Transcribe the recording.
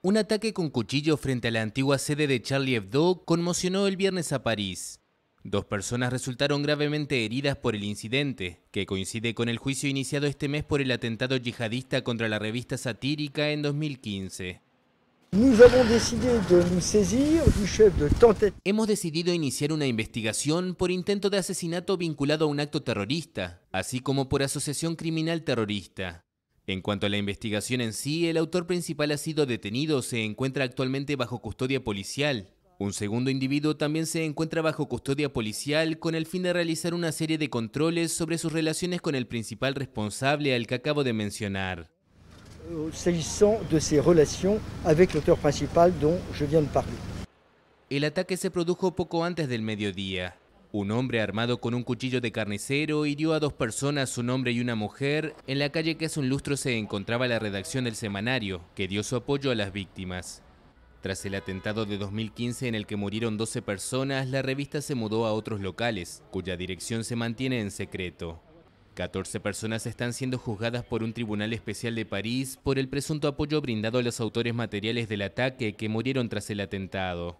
Un ataque con cuchillo frente a la antigua sede de Charlie Hebdo conmocionó el viernes a París. Dos personas resultaron gravemente heridas por el incidente, que coincide con el juicio iniciado este mes por el atentado yihadista contra la revista satírica en 2015. Hemos decidido iniciar una investigación por intento de asesinato vinculado a un acto terrorista, así como por asociación criminal terrorista. En cuanto a la investigación en sí, el autor principal ha sido detenido, se encuentra actualmente bajo custodia policial. Un segundo individuo también se encuentra bajo custodia policial con el fin de realizar una serie de controles sobre sus relaciones con el principal responsable al que acabo de mencionar. Euh, el ataque se produjo poco antes del mediodía. Un hombre armado con un cuchillo de carnicero hirió a dos personas, un hombre y una mujer, en la calle que hace un lustro se encontraba la redacción del semanario, que dio su apoyo a las víctimas. Tras el atentado de 2015 en el que murieron 12 personas, la revista se mudó a otros locales, cuya dirección se mantiene en secreto. 14 personas están siendo juzgadas por un tribunal especial de París por el presunto apoyo brindado a los autores materiales del ataque que murieron tras el atentado.